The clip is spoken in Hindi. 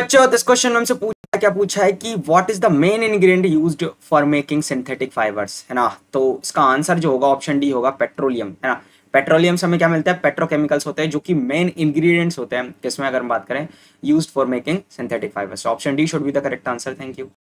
बच्चों दिस क्वेश्चन हमसे पूछा क्या पूछा है कि what is the main ingredient use for making synthetic fibres है ना तो इसका आंसर जो होगा ऑप्शन डी होगा पेट्रोलियम है ना पेट्रोलियम से हमें क्या मिलता है पेट्रोकेमिकल्स होते हैं जो कि मेन इंग्रेडिएंट्स होते हैं जिसमें अगर हम बात करें use for making synthetic fibres option D should be the correct answer thank you